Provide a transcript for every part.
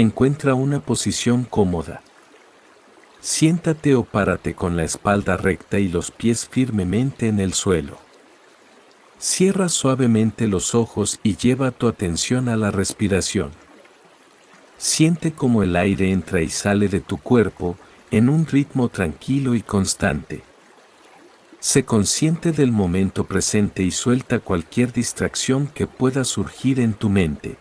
Encuentra una posición cómoda. Siéntate o párate con la espalda recta y los pies firmemente en el suelo. Cierra suavemente los ojos y lleva tu atención a la respiración. Siente cómo el aire entra y sale de tu cuerpo en un ritmo tranquilo y constante. Sé consciente del momento presente y suelta cualquier distracción que pueda surgir en tu mente.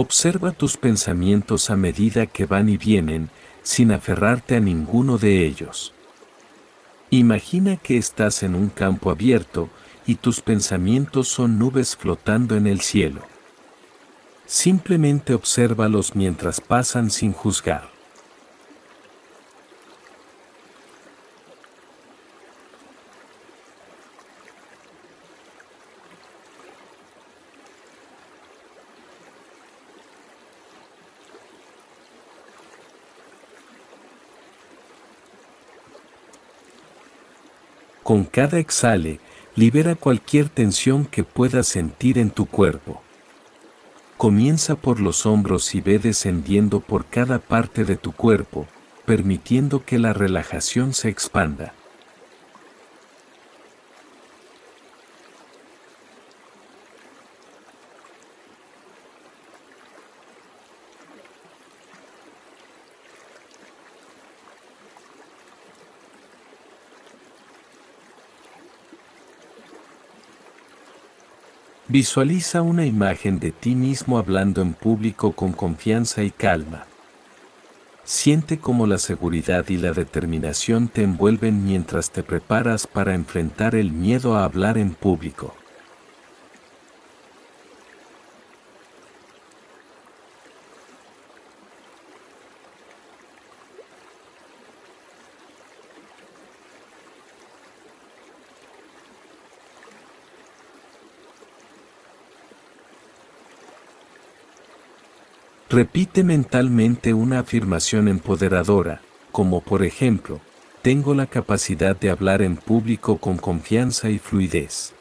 Observa tus pensamientos a medida que van y vienen, sin aferrarte a ninguno de ellos. Imagina que estás en un campo abierto y tus pensamientos son nubes flotando en el cielo. Simplemente obsérvalos mientras pasan sin juzgar. Con cada exhale, libera cualquier tensión que puedas sentir en tu cuerpo. Comienza por los hombros y ve descendiendo por cada parte de tu cuerpo, permitiendo que la relajación se expanda. Visualiza una imagen de ti mismo hablando en público con confianza y calma. Siente cómo la seguridad y la determinación te envuelven mientras te preparas para enfrentar el miedo a hablar en público. Repite mentalmente una afirmación empoderadora, como por ejemplo, tengo la capacidad de hablar en público con confianza y fluidez.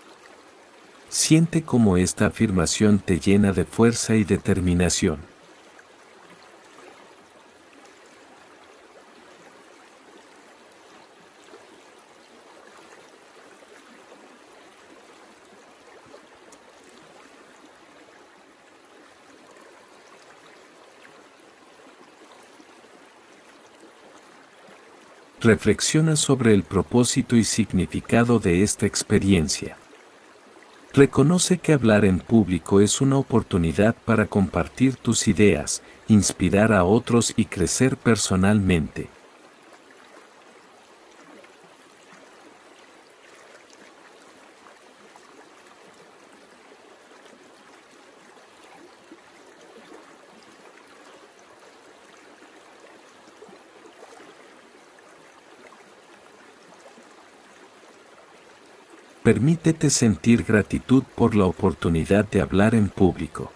Siente cómo esta afirmación te llena de fuerza y determinación. reflexiona sobre el propósito y significado de esta experiencia. Reconoce que hablar en público es una oportunidad para compartir tus ideas, inspirar a otros y crecer personalmente. Permítete sentir gratitud por la oportunidad de hablar en público.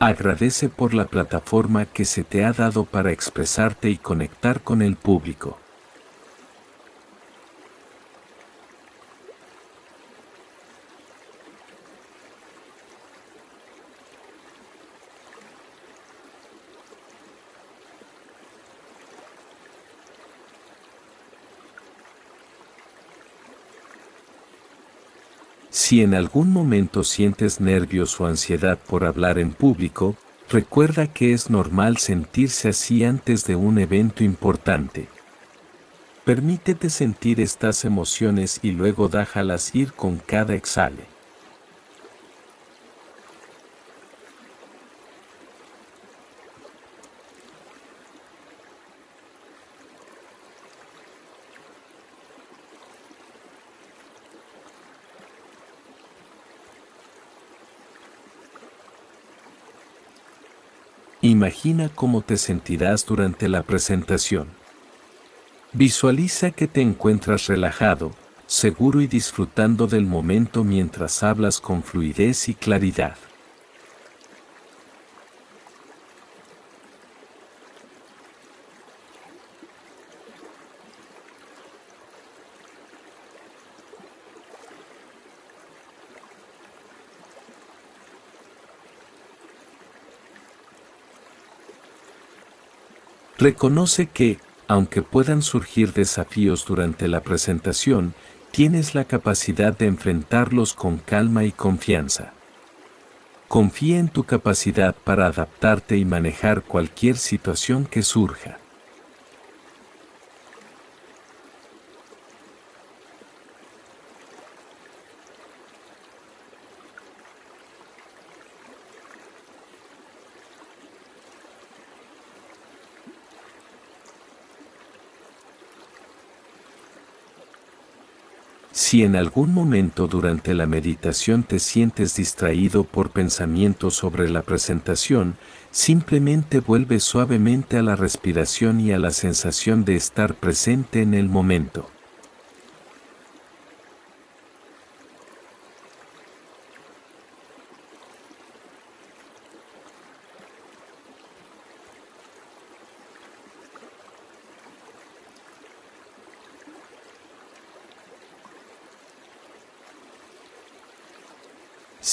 Agradece por la plataforma que se te ha dado para expresarte y conectar con el público. Si en algún momento sientes nervios o ansiedad por hablar en público, recuerda que es normal sentirse así antes de un evento importante. Permítete sentir estas emociones y luego déjalas ir con cada exhale. Imagina cómo te sentirás durante la presentación. Visualiza que te encuentras relajado, seguro y disfrutando del momento mientras hablas con fluidez y claridad. Reconoce que, aunque puedan surgir desafíos durante la presentación, tienes la capacidad de enfrentarlos con calma y confianza. Confía en tu capacidad para adaptarte y manejar cualquier situación que surja. Si en algún momento durante la meditación te sientes distraído por pensamientos sobre la presentación, simplemente vuelve suavemente a la respiración y a la sensación de estar presente en el momento.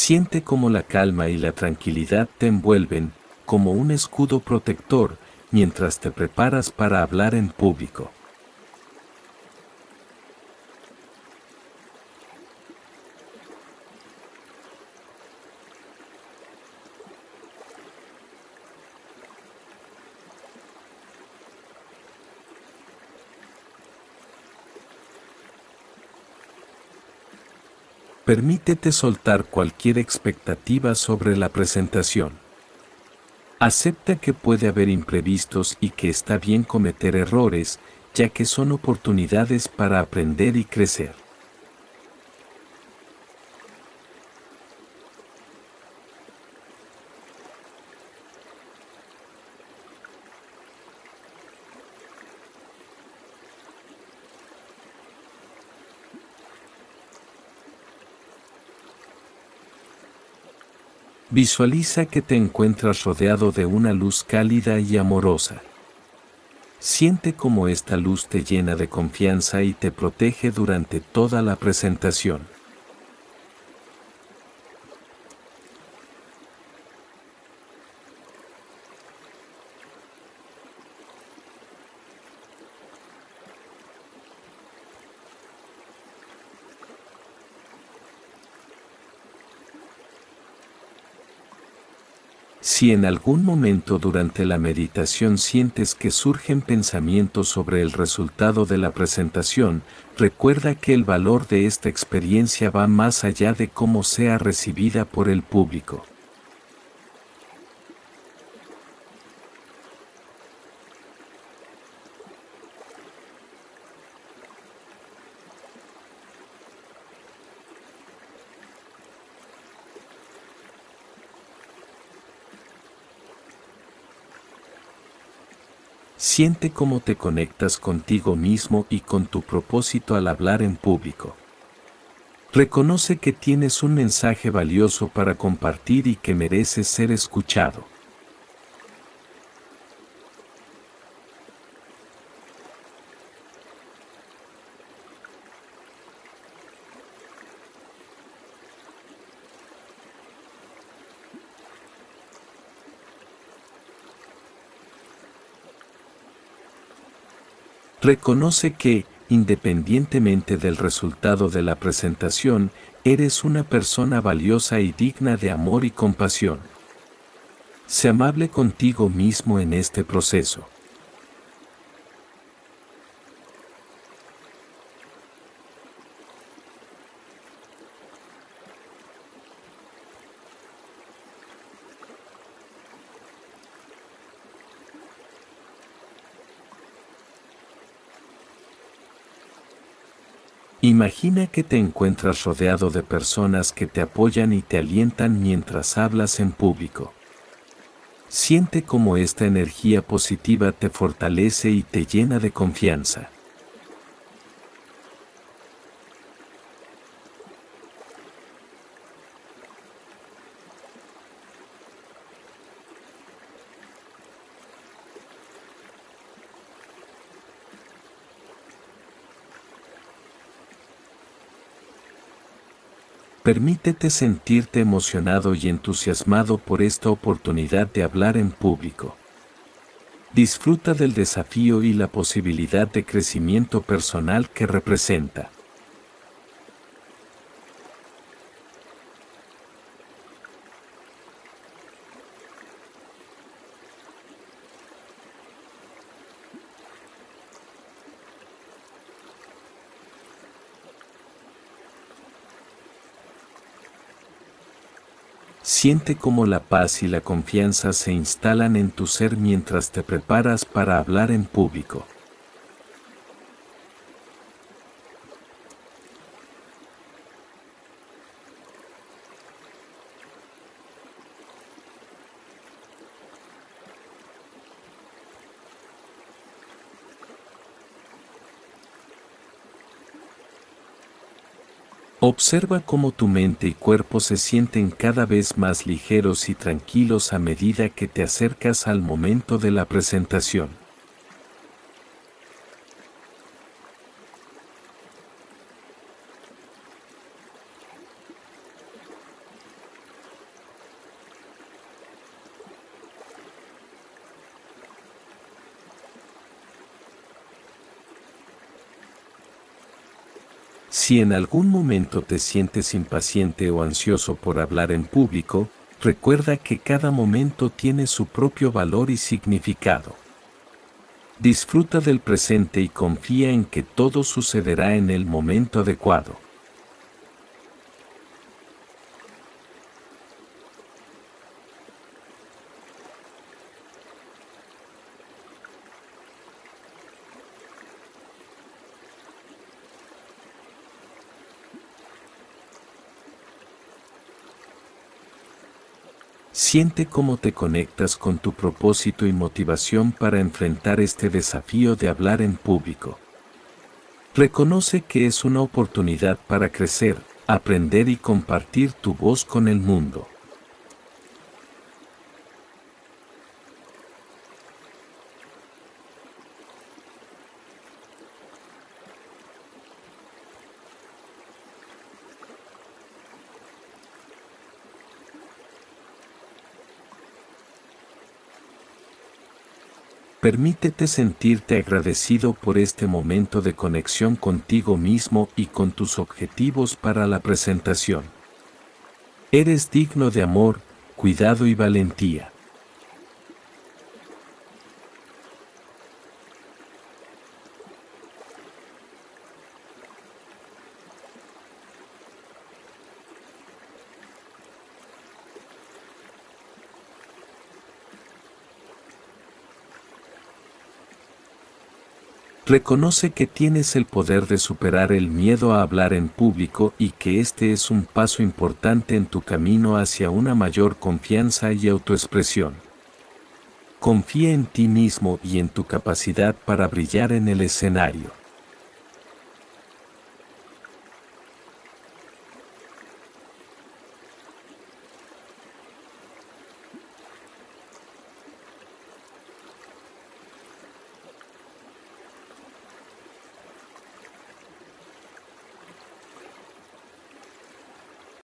Siente como la calma y la tranquilidad te envuelven, como un escudo protector, mientras te preparas para hablar en público. Permítete soltar cualquier expectativa sobre la presentación. Acepta que puede haber imprevistos y que está bien cometer errores, ya que son oportunidades para aprender y crecer. Visualiza que te encuentras rodeado de una luz cálida y amorosa. Siente cómo esta luz te llena de confianza y te protege durante toda la presentación. Si en algún momento durante la meditación sientes que surgen pensamientos sobre el resultado de la presentación, recuerda que el valor de esta experiencia va más allá de cómo sea recibida por el público. Siente cómo te conectas contigo mismo y con tu propósito al hablar en público. Reconoce que tienes un mensaje valioso para compartir y que mereces ser escuchado. Reconoce que, independientemente del resultado de la presentación, eres una persona valiosa y digna de amor y compasión. Sé amable contigo mismo en este proceso. Imagina que te encuentras rodeado de personas que te apoyan y te alientan mientras hablas en público. Siente cómo esta energía positiva te fortalece y te llena de confianza. Permítete sentirte emocionado y entusiasmado por esta oportunidad de hablar en público. Disfruta del desafío y la posibilidad de crecimiento personal que representa. Siente cómo la paz y la confianza se instalan en tu ser mientras te preparas para hablar en público. Observa cómo tu mente y cuerpo se sienten cada vez más ligeros y tranquilos a medida que te acercas al momento de la presentación. Si en algún momento te sientes impaciente o ansioso por hablar en público, recuerda que cada momento tiene su propio valor y significado. Disfruta del presente y confía en que todo sucederá en el momento adecuado. Siente cómo te conectas con tu propósito y motivación para enfrentar este desafío de hablar en público. Reconoce que es una oportunidad para crecer, aprender y compartir tu voz con el mundo. Permítete sentirte agradecido por este momento de conexión contigo mismo y con tus objetivos para la presentación. Eres digno de amor, cuidado y valentía. Reconoce que tienes el poder de superar el miedo a hablar en público y que este es un paso importante en tu camino hacia una mayor confianza y autoexpresión. Confía en ti mismo y en tu capacidad para brillar en el escenario.